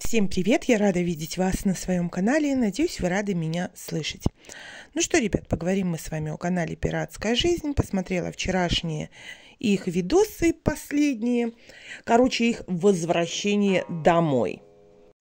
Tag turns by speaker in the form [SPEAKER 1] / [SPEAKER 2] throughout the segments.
[SPEAKER 1] Всем привет, я рада видеть вас на своем канале, надеюсь, вы рады меня слышать. Ну что, ребят, поговорим мы с вами о канале «Пиратская жизнь». Посмотрела вчерашние их видосы последние, короче, их возвращение домой.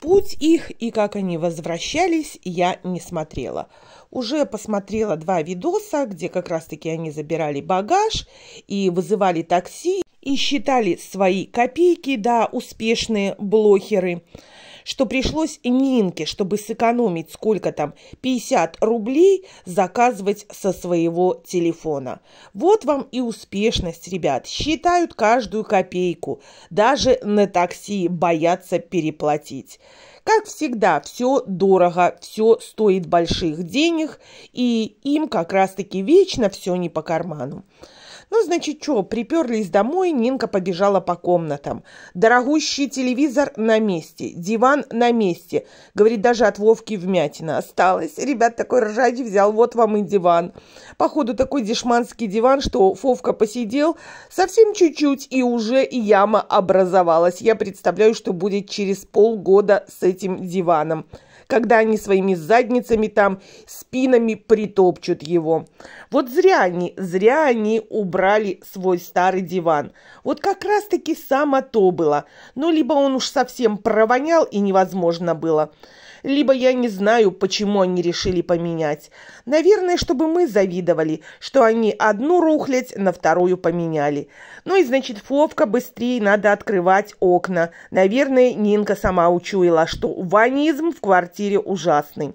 [SPEAKER 1] Путь их и как они возвращались, я не смотрела. Уже посмотрела два видоса, где как раз-таки они забирали багаж и вызывали такси, и считали свои копейки, да, успешные блохеры что пришлось Нинке, чтобы сэкономить сколько там, 50 рублей, заказывать со своего телефона. Вот вам и успешность, ребят. Считают каждую копейку. Даже на такси боятся переплатить. Как всегда, все дорого, все стоит больших денег, и им как раз-таки вечно все не по карману. Ну, значит, что, приперлись домой, Нинка побежала по комнатам. Дорогущий телевизор на месте, диван на месте. Говорит, даже от Вовки вмятина осталась. Ребят, такой ржач взял, вот вам и диван. Походу, такой дешманский диван, что Фовка посидел совсем чуть-чуть, и уже яма образовалась. Я представляю, что будет через полгода с этим диваном когда они своими задницами там, спинами притопчут его. Вот зря они, зря они убрали свой старый диван. Вот как раз-таки само то было. Ну, либо он уж совсем провонял и невозможно было либо я не знаю, почему они решили поменять. Наверное, чтобы мы завидовали, что они одну рухлядь на вторую поменяли. Ну и значит, Фовка, быстрее надо открывать окна. Наверное, Нинка сама учуяла, что ванизм в квартире ужасный.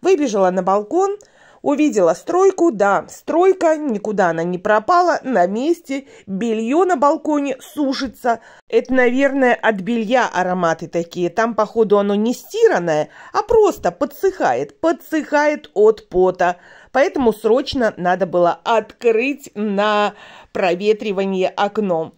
[SPEAKER 1] Выбежала на балкон – Увидела стройку, да, стройка, никуда она не пропала, на месте, белье на балконе сушится. Это, наверное, от белья ароматы такие, там, походу, оно не стиранное, а просто подсыхает, подсыхает от пота. Поэтому срочно надо было открыть на проветривание окном.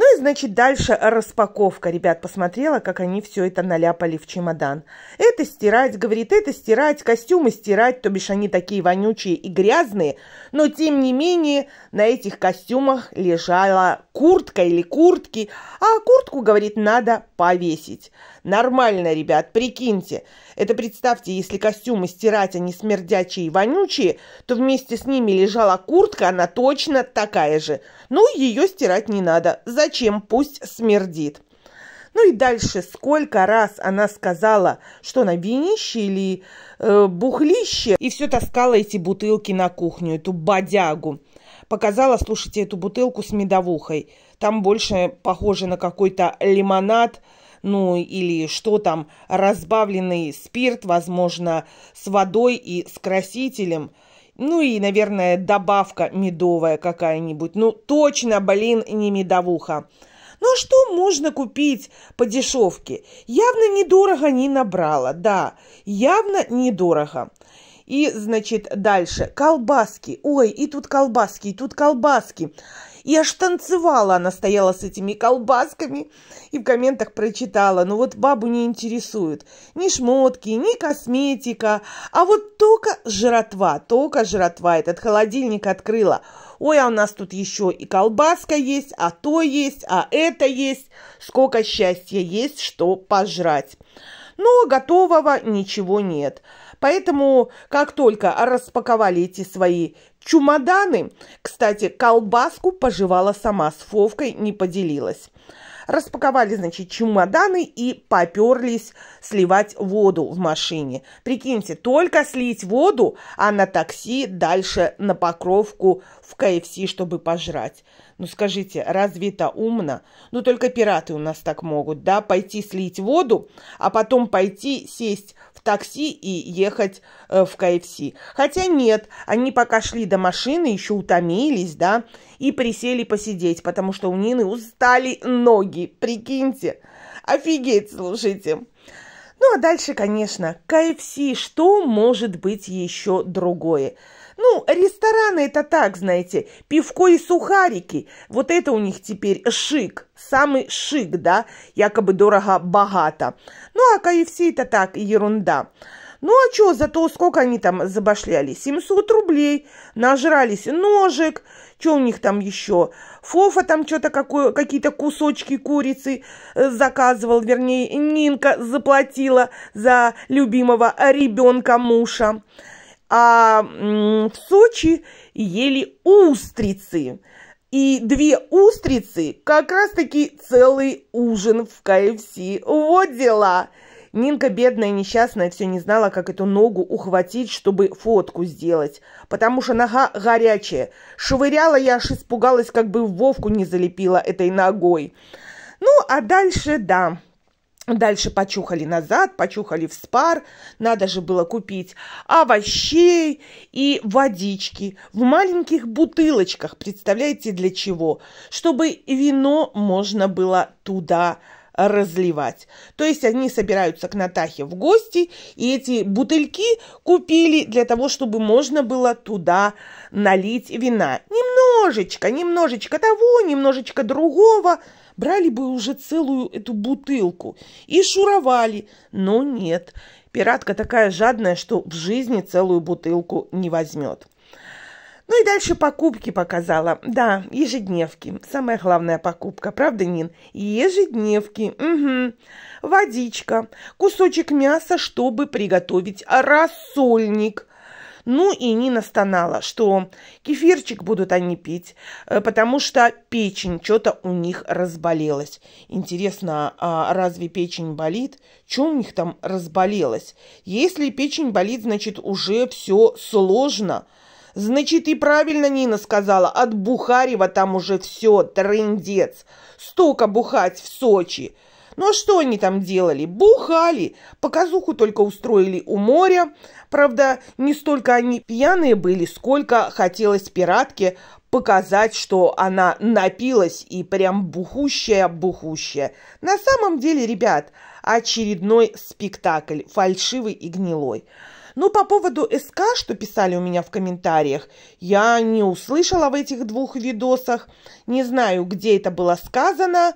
[SPEAKER 1] Ну и, значит, дальше распаковка. Ребят, посмотрела, как они все это наляпали в чемодан. Это стирать, говорит, это стирать, костюмы стирать, то бишь они такие вонючие и грязные. Но, тем не менее, на этих костюмах лежала куртка или куртки. А куртку, говорит, надо повесить. Нормально, ребят, прикиньте. Это представьте, если костюмы стирать, они смердячие и вонючие, то вместе с ними лежала куртка, она точно такая же. Ну, ее стирать не надо. Зачем? Зачем? Пусть смердит. Ну и дальше, сколько раз она сказала, что на винище или э, бухлище, и все таскала эти бутылки на кухню, эту бодягу. Показала, слушайте, эту бутылку с медовухой. Там больше похоже на какой-то лимонад, ну или что там, разбавленный спирт, возможно, с водой и с красителем – ну и, наверное, добавка медовая какая-нибудь. Ну, точно, блин, не медовуха. Ну а что можно купить по дешевке? Явно недорого не набрала, да, явно недорого. И, значит, дальше. Колбаски. Ой, и тут колбаски, и тут колбаски. И аж танцевала она стояла с этими колбасками и в комментах прочитала. Ну вот бабу не интересуют ни шмотки, ни косметика, а вот только жратва, только жратва. Этот холодильник открыла. Ой, а у нас тут еще и колбаска есть, а то есть, а это есть. Сколько счастья есть, что пожрать. Но готового ничего нет. Поэтому, как только распаковали эти свои чемоданы, кстати, колбаску пожевала сама с Фовкой, не поделилась. Распаковали, значит, чемоданы и поперлись сливать воду в машине. Прикиньте, только слить воду, а на такси дальше на покровку в КФС, чтобы пожрать. Ну скажите, разве это умно? Ну только пираты у нас так могут, да? Пойти слить воду, а потом пойти сесть в такси и ехать э, в КФС. Хотя нет, они пока шли до машины, еще утомились, да, и присели посидеть, потому что у Нины устали ноги, прикиньте. Офигеть, слушайте. Ну а дальше, конечно, КФС, что может быть еще другое? Ну, рестораны это так, знаете, пивко и сухарики. Вот это у них теперь шик, самый шик, да, якобы дорого-богато. Ну, а КФС это так, ерунда. Ну а что, зато сколько они там забашляли? 700 рублей, нажрались ножек, что у них там еще? Фофа там что-то какое, какие-то кусочки курицы э, заказывал, вернее, Нинка заплатила за любимого ребенка мужа а в Сочи ели устрицы. И две устрицы как раз-таки целый ужин в КФС. Вот дела! Нинка, бедная, несчастная, все не знала, как эту ногу ухватить, чтобы фотку сделать, потому что нога горячая. Швыряла я аж испугалась, как бы Вовку не залепила этой ногой. Ну, а дальше, да, Дальше почухали назад, почухали в спар, надо же было купить овощей и водички в маленьких бутылочках, представляете, для чего? Чтобы вино можно было туда разливать. То есть они собираются к Натахе в гости, и эти бутыльки купили для того, чтобы можно было туда налить вина. Немножечко, немножечко того, немножечко другого. Брали бы уже целую эту бутылку и шуровали, но нет. Пиратка такая жадная, что в жизни целую бутылку не возьмет. Ну и дальше покупки показала. Да, ежедневки. Самая главная покупка, правда, Нин? Ежедневки. Угу. Водичка. Кусочек мяса, чтобы приготовить рассольник. Ну и Нина стонала, что кефирчик будут они пить, э, потому что печень что-то у них разболелась. Интересно, а разве печень болит? Что у них там разболелось? Если печень болит, значит уже все сложно. Значит, и правильно Нина сказала, от Бухарева там уже все, трындец. Столько бухать в Сочи. Ну а что они там делали? Бухали. Показуху только устроили у моря. Правда, не столько они пьяные были, сколько хотелось пиратке показать, что она напилась и прям бухущая-бухущая. На самом деле, ребят, очередной спектакль, фальшивый и гнилой. Ну, по поводу СК, что писали у меня в комментариях, я не услышала в этих двух видосах. Не знаю, где это было сказано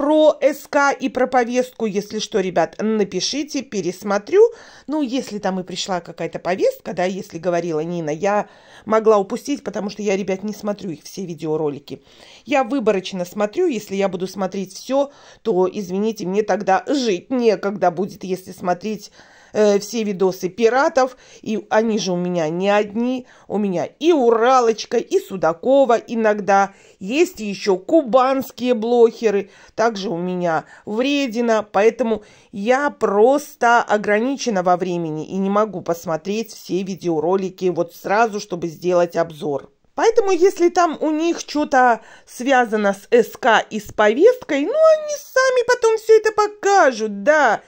[SPEAKER 1] про СК и про повестку. Если что, ребят, напишите, пересмотрю. Ну, если там и пришла какая-то повестка, да, если говорила Нина, я могла упустить, потому что я, ребят, не смотрю их все видеоролики. Я выборочно смотрю. Если я буду смотреть все, то, извините, мне тогда жить некогда будет, если смотреть Э, все видосы пиратов, и они же у меня не одни, у меня и Уралочка, и Судакова иногда, есть еще кубанские блохеры, также у меня Вредина, поэтому я просто ограничена во времени и не могу посмотреть все видеоролики вот сразу, чтобы сделать обзор. Поэтому, если там у них что-то связано с СК и с повесткой, ну, они сами потом все это покажут, да.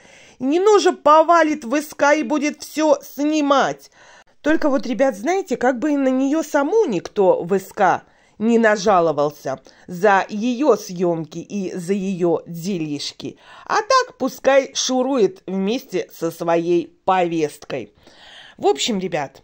[SPEAKER 1] Нино же повалит в СК и будет все снимать. Только вот, ребят, знаете, как бы и на нее саму никто в СК не нажаловался за ее съемки и за ее делишки. А так пускай шурует вместе со своей повесткой. В общем, ребят,